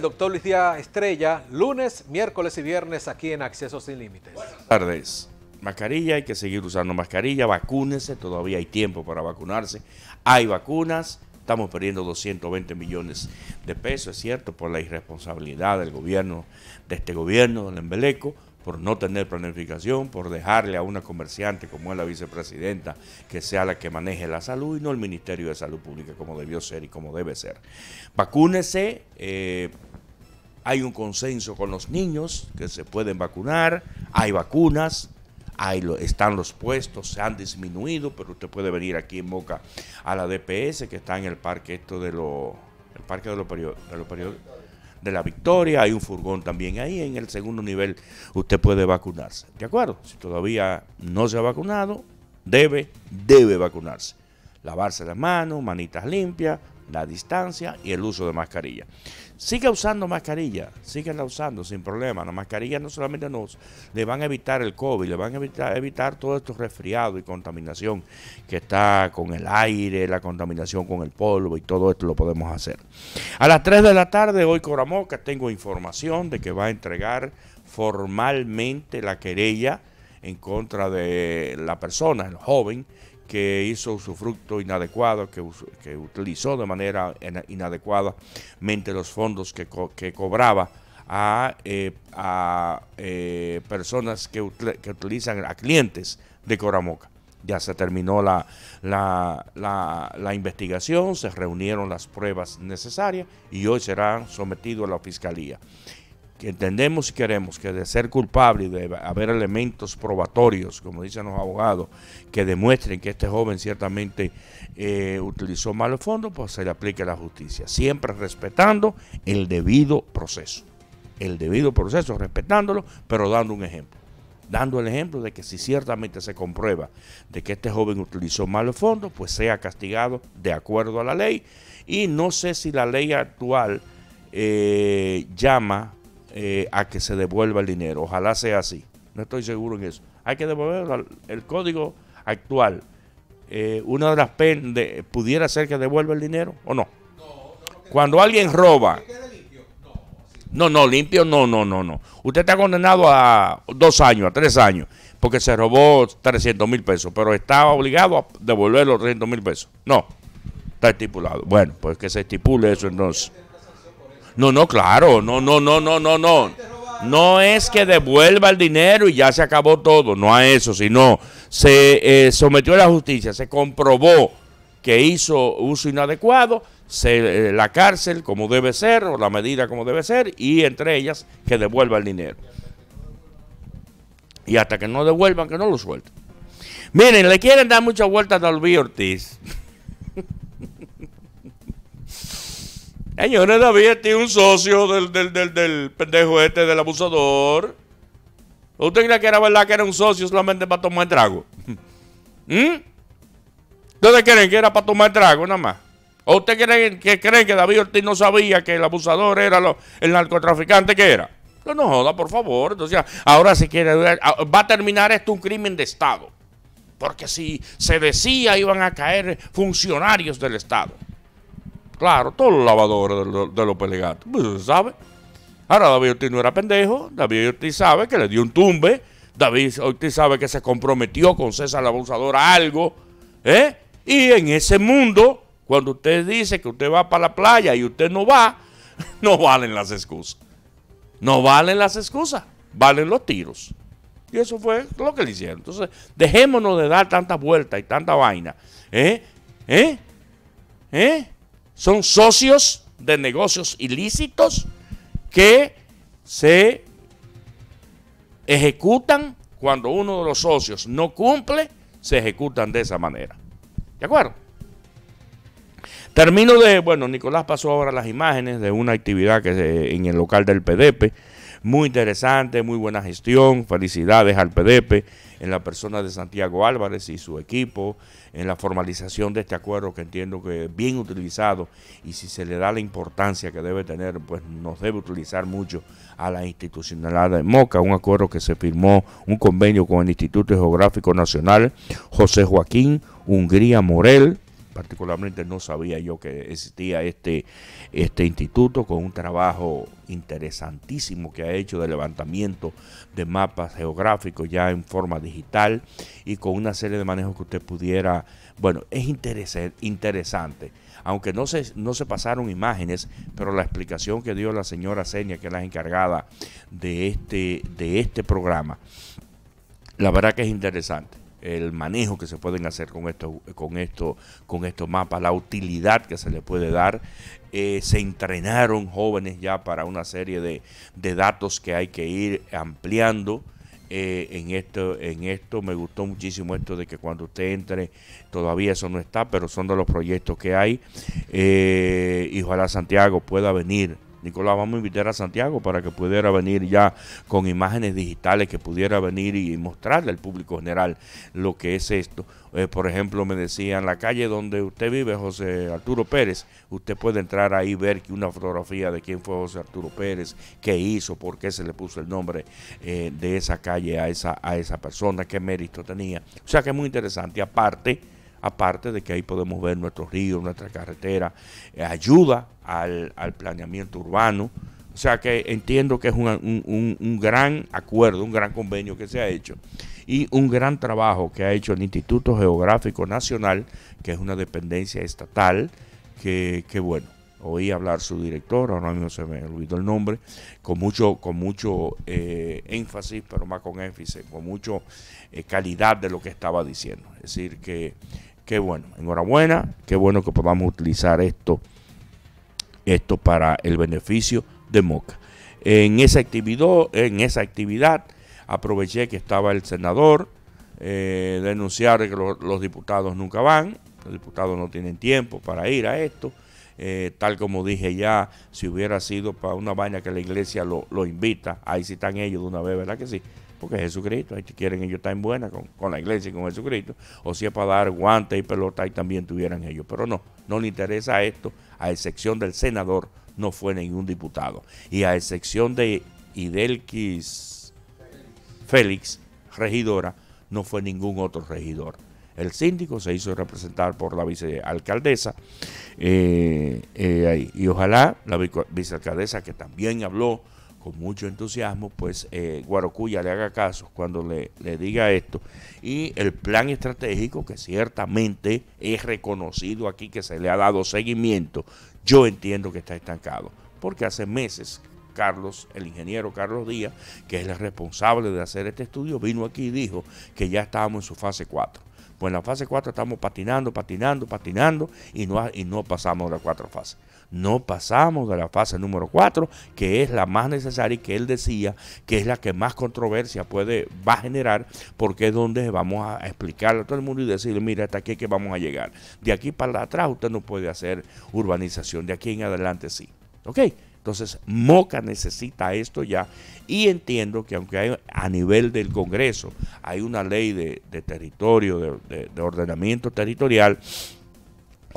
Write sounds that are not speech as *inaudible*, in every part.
doctor Luis Díaz Estrella, lunes, miércoles y viernes aquí en Acceso Sin Límites. Buenas tardes. Mascarilla, hay que seguir usando mascarilla, vacúnese, todavía hay tiempo para vacunarse. Hay vacunas, estamos perdiendo 220 millones de pesos, es cierto, por la irresponsabilidad del gobierno, de este gobierno, del embeleco, por no tener planificación, por dejarle a una comerciante como es la vicepresidenta que sea la que maneje la salud y no el Ministerio de Salud Pública como debió ser y como debe ser. Vacúnese, eh, hay un consenso con los niños que se pueden vacunar, hay vacunas, están los puestos, se han disminuido, pero usted puede venir aquí en Boca a la DPS que está en el parque esto de lo, parque de De la Victoria, hay un furgón también ahí, en el segundo nivel usted puede vacunarse, ¿de acuerdo? Si todavía no se ha vacunado, debe, debe vacunarse. Lavarse las manos, manitas limpias, la distancia y el uso de mascarilla. Siga usando mascarilla, la usando sin problema. Las mascarillas no solamente nos le van a evitar el COVID, le van a evitar, evitar todo esto resfriado y contaminación que está con el aire, la contaminación con el polvo y todo esto lo podemos hacer. A las 3 de la tarde, hoy Coramoca, tengo información de que va a entregar formalmente la querella en contra de la persona, el joven que hizo usufructo inadecuado, que, utilizó de manera mente los fondos que, cobraba a, eh, eh, personas que, utilizan, a clientes de Coramoca. Ya se terminó la, la, la, investigación, se reunieron las pruebas necesarias y hoy serán sometido a la fiscalía que entendemos y queremos que de ser culpable y de haber elementos probatorios, como dicen los abogados, que demuestren que este joven ciertamente eh, utilizó malos fondos, pues se le aplique la justicia, siempre respetando el debido proceso. El debido proceso, respetándolo, pero dando un ejemplo. Dando el ejemplo de que si ciertamente se comprueba de que este joven utilizó malos fondos, pues sea castigado de acuerdo a la ley. Y no sé si la ley actual eh, llama eh, a que se devuelva el dinero. Ojalá sea así. No estoy seguro en eso. Hay que devolver el código actual. Eh, una de las penas pudiera ser que devuelva el dinero o no. Cuando alguien roba. No, no, limpio, no, no, no, no. Usted está condenado a dos años, a tres años, porque se robó 300 mil pesos, pero estaba obligado a devolver los 300 mil pesos. No, está estipulado. Bueno, pues que se estipule eso entonces. No, no, claro, no, no, no, no, no, no. No es que devuelva el dinero y ya se acabó todo, no a eso, sino se eh, sometió a la justicia, se comprobó que hizo uso inadecuado, se, eh, la cárcel como debe ser, o la medida como debe ser, y entre ellas que devuelva el dinero. Y hasta que no devuelvan, que no lo suelten. Miren, le quieren dar muchas vueltas a Olví Ortiz. *laughs* Señores, David tiene un socio del, pendejo este, del abusador. ¿Usted cree que era verdad que era un socio solamente para tomar trago? *laughs* ¿Mm? ¿Ustedes creen que era para tomar trago nada más? ¿O usted creen que, creen que David Ortiz no sabía que el abusador era el narcotraficante que era? No, no joda, por favor. Entonces, ahora si quiere. Ah, va a terminar esto un crimen de Estado. Porque si se decía, iban a caer funcionarios del Estado. Claro, todos los lavadores de, los, de Pues se sabe. Ahora David Ortiz no era pendejo. David Ortiz sabe que le dio un tumbe. David Ortiz sabe que se comprometió con César la Abusadora algo. ¿eh? Y en ese mundo, cuando usted dice que usted va para la playa y usted no va, *laughs* no valen las excusas. No valen las excusas, valen los tiros. Y eso fue lo que le hicieron. Entonces, dejémonos de dar tantas vueltas y tanta vaina. ¿Eh? ¿Eh? ¿Eh? son socios de negocios ilícitos que se ejecutan cuando uno de los socios no cumple, se ejecutan de esa manera. ¿De acuerdo? Termino de, bueno, Nicolás pasó ahora las imágenes de una actividad que en el local del PDP, muy interesante, muy buena gestión, felicidades al PDP en la persona de Santiago Álvarez y su equipo, en la formalización de este acuerdo que entiendo que es bien utilizado y si se le da la importancia que debe tener, pues nos debe utilizar mucho a la institucionalidad de Moca, un acuerdo que se firmó, un convenio con el Instituto Geográfico Nacional, José Joaquín, Hungría Morel, particularmente no sabía yo que existía este, este instituto con un trabajo interesantísimo que ha hecho de levantamiento de mapas geográficos ya en forma digital y con una serie de manejos que usted pudiera, bueno, es interesante. Aunque no se, no se pasaron imágenes, pero la explicación que dio la señora Senia, que es la encargada de este, de este programa, la verdad que es interesante el manejo que se pueden hacer con esto, con esto, con estos mapas, la utilidad que se le puede dar. Eh, se entrenaron jóvenes ya para una serie de, de datos que hay que ir ampliando. Eh, en esto, en esto me gustó muchísimo esto de que cuando usted entre, todavía eso no está, pero son de los proyectos que hay. Eh, y ojalá Santiago pueda venir Nicolás, vamos a invitar a Santiago para que pudiera venir ya con imágenes digitales, que pudiera venir y mostrarle al público general lo que es esto. Eh, por ejemplo, me decían, la calle donde usted vive, José Arturo Pérez, usted puede entrar ahí y ver que una fotografía de quién fue José Arturo Pérez, qué hizo, por qué se le puso el nombre eh, de esa calle a esa, a esa persona, qué mérito tenía. O sea que es muy interesante. Aparte, Aparte de que ahí podemos ver nuestros ríos, nuestra carretera, eh, ayuda al, planeamiento urbano. O sea que entiendo que es un, gran acuerdo, un gran convenio que se ha hecho y un gran trabajo que ha hecho el Instituto Geográfico Nacional, que es una dependencia estatal, que, bueno, oí hablar su director, ahora mismo se me olvidó el nombre, con mucho, con mucho eh, énfasis, pero más con énfasis, con mucha eh, calidad de lo que estaba diciendo. Es decir, que Qué bueno, enhorabuena, qué bueno que podamos utilizar esto, esto para el beneficio de Moca. En esa actividad, aproveché que estaba el senador, eh, denunciar que los diputados nunca van, los diputados no tienen tiempo para ir a esto. Eh, tal como dije ya, si hubiera sido para una vaina que la iglesia lo, lo invita, ahí sí están ellos de una vez, ¿verdad que sí? porque Jesucristo, ahí quieren ellos estar en buena con, la iglesia y con Jesucristo, o si es para dar guantes y pelota ahí también tuvieran ellos, pero no, no le interesa esto, a excepción del senador, no fue ningún diputado, y a excepción de Idelquis Félix, regidora, no fue ningún otro regidor. El síndico se hizo representar por la vicealcaldesa eh, eh, y ojalá la vicealcaldesa que también habló con mucho entusiasmo, pues eh, Guarocuya le haga caso cuando le, le, diga esto. Y el plan estratégico, que ciertamente es reconocido aquí, que se le ha dado seguimiento, yo entiendo que está estancado, porque hace meses Carlos, el ingeniero Carlos Díaz, que es el responsable de hacer este estudio, vino aquí y dijo que ya estábamos en su fase 4. Pues en la fase 4 estamos patinando, patinando, patinando y no, y no pasamos a la cuatro fases no pasamos de la fase número 4, que es la más necesaria y que él decía que es la que más controversia puede, va a generar, porque es donde vamos a explicarle a todo el mundo y decirle, mira, hasta aquí que vamos a llegar. De aquí para atrás usted no puede hacer urbanización, de aquí en adelante sí. ¿Ok? Entonces, Moca necesita esto ya y entiendo que aunque hay, a nivel del Congreso hay una ley de, territorio, de ordenamiento territorial,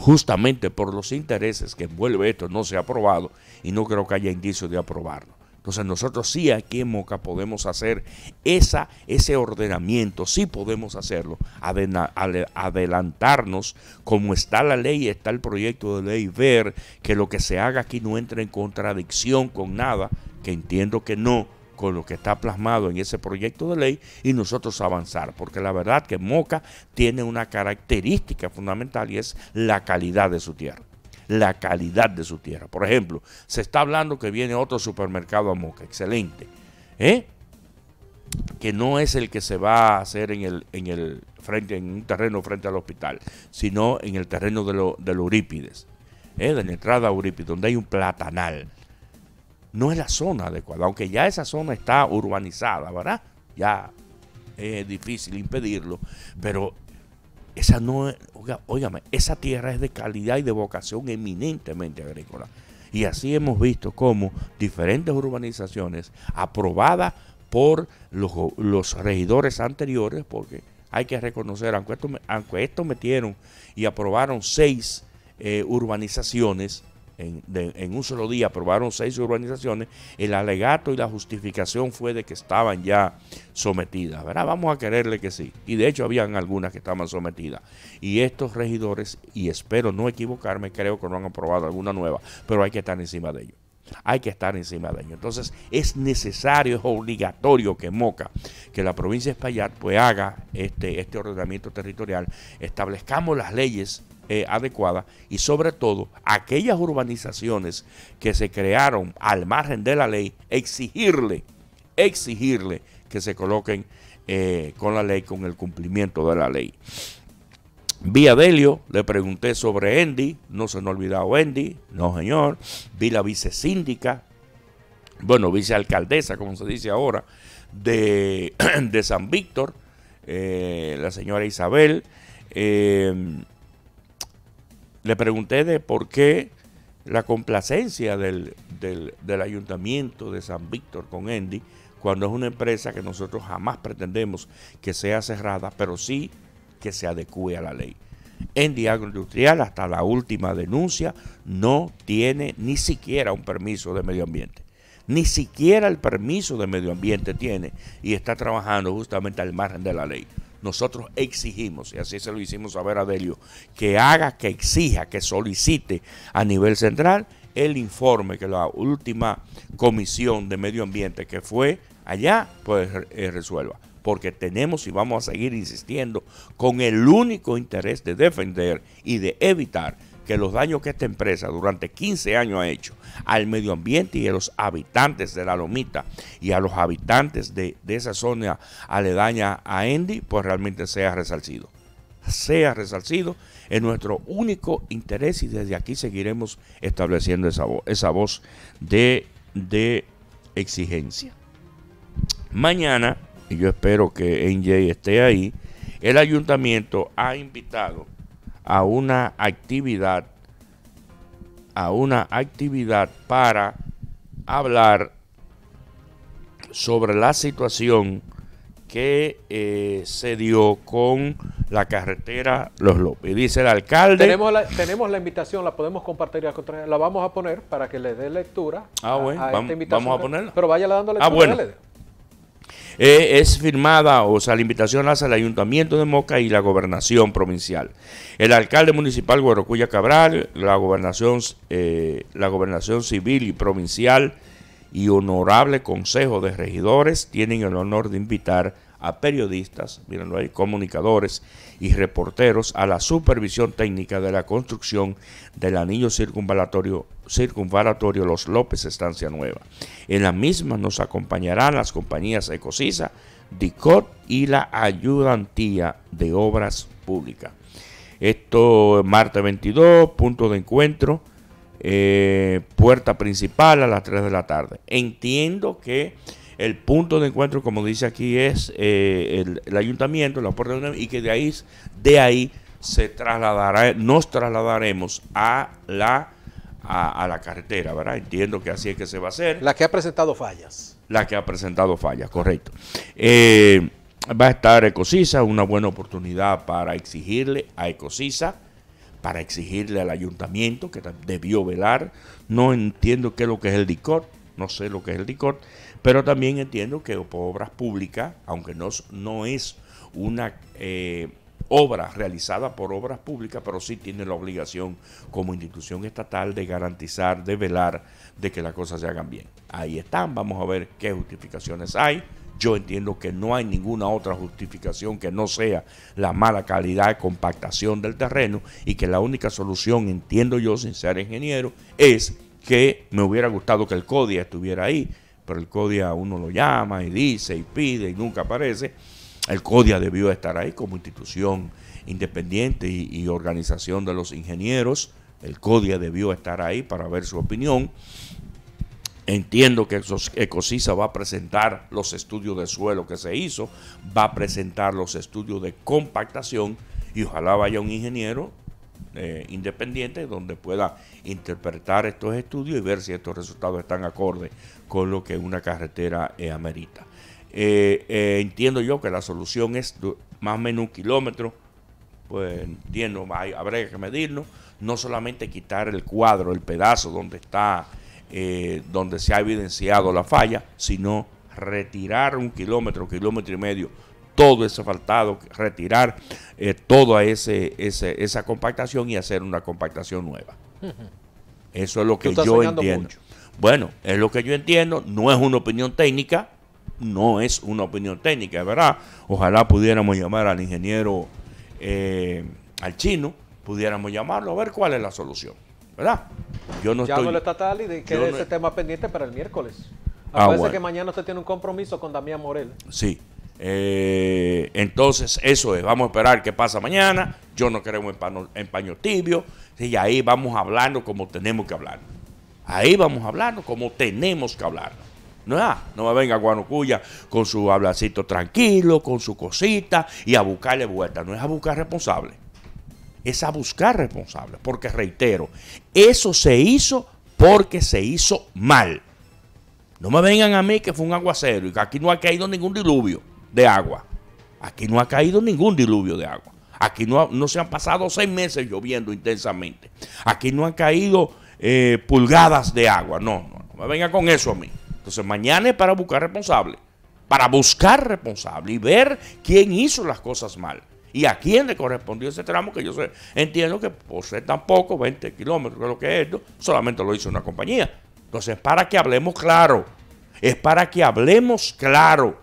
justamente por los intereses que envuelve esto, no se ha aprobado y no creo que haya indicios de aprobarlo. Entonces nosotros sí aquí en Moca podemos hacer esa, ese ordenamiento, sí podemos hacerlo, adelantarnos como está la ley, está el proyecto de ley, ver que lo que se haga aquí no entra en contradicción con nada, que entiendo que no, con lo que está plasmado en ese proyecto de ley y nosotros avanzar, porque la verdad que Moca tiene una característica fundamental y es la calidad de su tierra la calidad de su tierra. Por ejemplo, se está hablando que viene otro supermercado a Moca, excelente, ¿eh? que no es el que se va a hacer en el, en el frente, en un terreno frente al hospital, sino en el terreno de, de los Eurípides, ¿eh? de la entrada a Eurípides, donde hay un platanal no es la zona adecuada, aunque ya esa zona está urbanizada, ¿verdad? Ya es difícil impedirlo, pero esa no es, óigame, esa tierra es de calidad y de vocación eminentemente agrícola. Y así hemos visto cómo diferentes urbanizaciones aprobadas por los, regidores anteriores, porque hay que reconocer, aunque esto, metieron y aprobaron seis eh, urbanizaciones, en, un solo día aprobaron seis urbanizaciones, el alegato y la justificación fue de que estaban ya sometidas, ¿verdad? Vamos a quererle que sí. Y de hecho habían algunas que estaban sometidas. Y estos regidores, y espero no equivocarme, creo que no han aprobado alguna nueva, pero hay que estar encima de ellos. Hay que estar encima de ellos. Entonces es necesario, es obligatorio que Moca, que la provincia de Espaillat, pues haga este, este ordenamiento territorial, establezcamos las leyes eh, adecuada y sobre todo aquellas urbanizaciones que se crearon al margen de la ley, exigirle, exigirle que se coloquen eh, con la ley, con el cumplimiento de la ley. Vi a Delio, le pregunté sobre Endy, no se me ha olvidado Endy, no señor. Vi la vicesíndica, bueno, vicealcaldesa, como se dice ahora, de, *clears throat* de San Víctor, eh, la señora Isabel. Eh, le pregunté de por qué la complacencia del, ayuntamiento de San Víctor con Endy, cuando es una empresa que nosotros jamás pretendemos que sea cerrada, pero sí que se adecue a la ley. Endy Agroindustrial, hasta la última denuncia, no tiene ni siquiera un permiso de medio ambiente. Ni siquiera el permiso de medio ambiente tiene y está trabajando justamente al margen de la ley nosotros exigimos, y así se lo hicimos saber a Delio, que haga, que exija, que solicite a nivel central el informe que la última comisión de medio ambiente que fue allá, pues eh, resuelva. Porque tenemos y vamos a seguir insistiendo con el único interés de defender y de evitar que los daños que esta empresa durante 15 años ha hecho al medio ambiente y a los habitantes de la Lomita y a los habitantes de, esa zona aledaña a Endy, pues realmente sea resalcido. Sea resarcido en nuestro único interés y desde aquí seguiremos estableciendo esa, esa voz de, de exigencia. Mañana, y yo espero que NJ esté ahí, el ayuntamiento ha invitado a una actividad, a una actividad para hablar sobre la situación que eh, se dio con la carretera Los López. Dice el alcalde. Tenemos la, invitación, la podemos compartir, la vamos a poner para que le dé lectura. Ah, bueno, a, vamos, a ponerla. Pero vaya dándole ah, lectura. Ah, bueno. Eh, es firmada, o sea, la invitación hace el Ayuntamiento de Moca y la Gobernación Provincial. El alcalde municipal Guarocuya Cabral, la Gobernación, eh, la gobernación Civil y Provincial y Honorable Consejo de Regidores tienen el honor de invitar a periodistas, mírenlo ahí, comunicadores y reporteros a la supervisión técnica de la construcción del anillo circunvalatorio, Los López Estancia Nueva. En la misma nos acompañarán las compañías Ecosisa, DICOT y la Ayudantía de Obras Públicas. Esto martes 22, punto de encuentro, eh, puerta principal a las 3 de la tarde. Entiendo que el punto de encuentro, como dice aquí, es eh, el, ayuntamiento, la puerta de y que de ahí, de ahí se trasladará, nos trasladaremos a la, a, la carretera, ¿verdad? Entiendo que así es que se va a hacer. La que ha presentado fallas. La que ha presentado fallas, correcto. Eh, va a estar Ecosisa, una buena oportunidad para exigirle a Ecosisa, para exigirle al ayuntamiento que debió velar. No entiendo qué es lo que es el DICOR no sé lo que es el licor, pero también entiendo que por obras públicas, aunque no, no es una eh, obra realizada por obras públicas, pero sí tiene la obligación como institución estatal de garantizar, de velar, de que las cosas se hagan bien. Ahí están, vamos a ver qué justificaciones hay. Yo entiendo que no hay ninguna otra justificación que no sea la mala calidad, de compactación del terreno y que la única solución, entiendo yo, sin ser ingeniero, es que me hubiera gustado que el CODIA estuviera ahí, pero el CODIA uno lo llama y dice y pide y nunca aparece. El CODIA debió estar ahí como institución independiente y, organización de los ingenieros. El CODIA debió estar ahí para ver su opinión. Entiendo que Ecosisa va a presentar los estudios de suelo que se hizo, va a presentar los estudios de compactación y ojalá vaya un ingeniero eh, independiente donde pueda interpretar estos estudios y ver si estos resultados están acordes con lo que una carretera eh, amerita. Eh, entiendo yo que la solución es más o menos un kilómetro, pues entiendo, habría que medirlo, no solamente quitar el cuadro, el pedazo donde está, donde se ha evidenciado la falla, sino retirar un kilómetro, kilómetro y medio todo eh, ese faltado, retirar toda ese, esa compactación y hacer una compactación nueva. Eso es lo que yo entiendo. Bueno, es lo que yo entiendo, no es una opinión técnica, no es una opinión técnica, ¿verdad? Ojalá pudiéramos llamar al ingeniero, eh, al chino, pudiéramos llamarlo a ver cuál es la solución, ¿verdad? Yo no ya estoy... estatal y tema pendiente para el miércoles. Ah, que mañana usted tiene un compromiso con Damián Morel. Sí. Eh, entonces, eso es. Vamos a esperar qué pasa mañana. Yo no creo en, paño, tibio. Y ahí vamos a hablando como tenemos que hablar. Ahí vamos a hablarnos como tenemos que hablar. No, ah, no me venga Guanocuya con su hablacito tranquilo, con su cosita y a buscarle vuelta. No es a buscar responsable. Es a buscar responsable. Porque reitero, eso se hizo porque se hizo mal. No me vengan a mí que fue un aguacero y que aquí no ha caído ningún diluvio de agua. Aquí no ha caído ningún diluvio de agua. Aquí no, no se han pasado seis meses lloviendo intensamente. Aquí no han caído eh, pulgadas de agua. No, no, me venga con eso a mí. Entonces mañana es para buscar responsable. Para buscar responsable y ver quién hizo las cosas mal. Y a quién le correspondió ese tramo que yo sé, entiendo que por ser tan poco, 20 kilómetros, lo que es esto, solamente lo hizo una compañía. Entonces, para que hablemos claro, es para que hablemos claro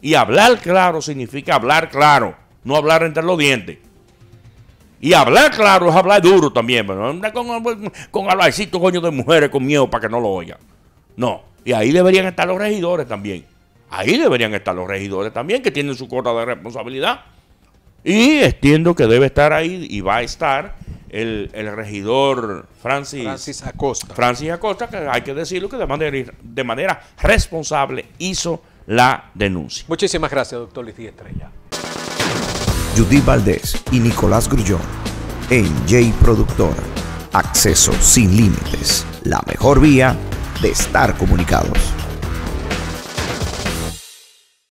y hablar claro significa hablar claro, no hablar entre los dientes. Y hablar claro es hablar duro también, pero no con, con hablarcito coño de mujeres con miedo para que no lo oigan. No, y ahí deberían estar los regidores también. Ahí deberían estar los regidores también, que tienen su cuota de responsabilidad. Y entiendo que debe estar ahí y va a estar el, regidor Francis, Acosta. Francis Acosta, que hay que decirlo que de manera, de manera responsable hizo la denuncia. Muchísimas gracias, doctor Luis Estrella. Judith Valdés y Nicolás Grullón en Productor. Acceso sin límites. La mejor vía de estar comunicados.